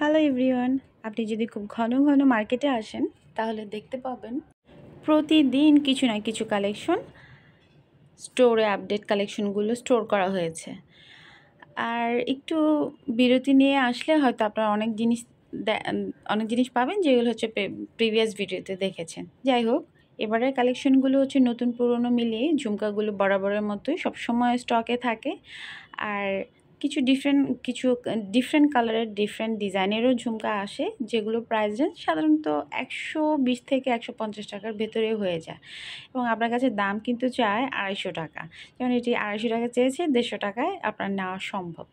hello everyone আপনি যদি খুব ঘন ঘন মার্কেটে আসেন তাহলে দেখতে পাবেন প্রতিদিন কিছু না কিছু কালেকশন স্টোরে আপডেট কালেকশনগুলো স্টোর করা হয়েছে আর একটু বিরতি নিয়ে আসলে হয়তো আপনারা অনেক জিনিস অনেক জিনিস পাবেন যেগুলো হচ্ছে প্রিভিয়াস ভিডিওতে দেখেছেন যাই হোক এবারের কালেকশনগুলো হচ্ছে নতুন পুরনো মিলিয়ে ঝুমকাগুলো বরাবরের মতোই সবসময় স্টকে থাকে আর কিছু ডিফারেন্ট কিছু ডিফারেন্ট কালারের ডিফারেন্ট ডিজাইনেরও ঝুমকা আসে যেগুলো প্রাইস রেঞ্জ সাধারণত একশো বিশ থেকে একশো পঞ্চাশ টাকার ভেতরে হয়ে যায় এবং আপনার কাছে দাম কিন্তু চায় আড়াইশো টাকা যেমন এটি আড়াইশো টাকা চেয়েছে দেড়শো টাকায় আপনার নেওয়া সম্ভব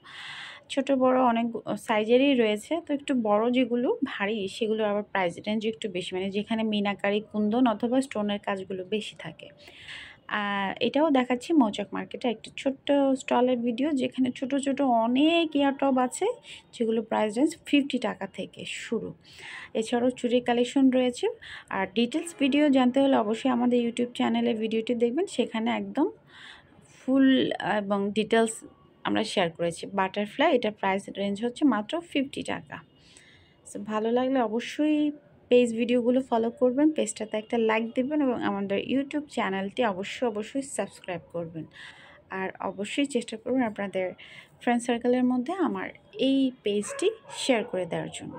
ছোট বড় অনেক সাইজেরই রয়েছে তো একটু বড় যেগুলো ভারী সেগুলো আবার প্রাইস রেঞ্জ একটু বেশি মানে যেখানে মিনাকারি কুন্দন অথবা স্টোনের কাজগুলো বেশি থাকে এটাও দেখাচ্ছি মৌচক মার্কেটে একটি ছোট্ট স্টলের ভিডিও যেখানে ছোট ছোট অনেক ইয়ারটপ আছে যেগুলো প্রাইস রেঞ্জ ফিফটি টাকা থেকে শুরু এছাড়াও চুরি কালেকশন রয়েছে আর ডিটেলস ভিডিও জানতে হলে অবশ্যই আমাদের ইউটিউব চ্যানেলে ভিডিওটি দেখবেন সেখানে একদম ফুল এবং ডিটেলস আমরা শেয়ার করেছি বাটারফ্লাই এটা প্রাইস রেঞ্জ হচ্ছে মাত্র ফিফটি টাকা ভালো লাগলে অবশ্যই পেজ ভিডিওগুলো ফলো করবেন পেজটাতে একটা লাইক দেবেন এবং আমাদের ইউটিউব চ্যানেলটি অবশ্যই অবশ্যই সাবস্ক্রাইব করবেন আর অবশ্যই চেষ্টা করবেন আপনাদের ফ্রেন্ড সার্কেলের মধ্যে আমার এই পেজটি শেয়ার করে দেওয়ার জন্য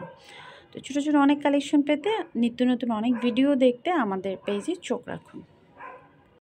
তো ছোটো ছোটো অনেক কালেকশন পেতে নিত্য নতুন অনেক ভিডিও দেখতে আমাদের পেজে চোখ রাখুন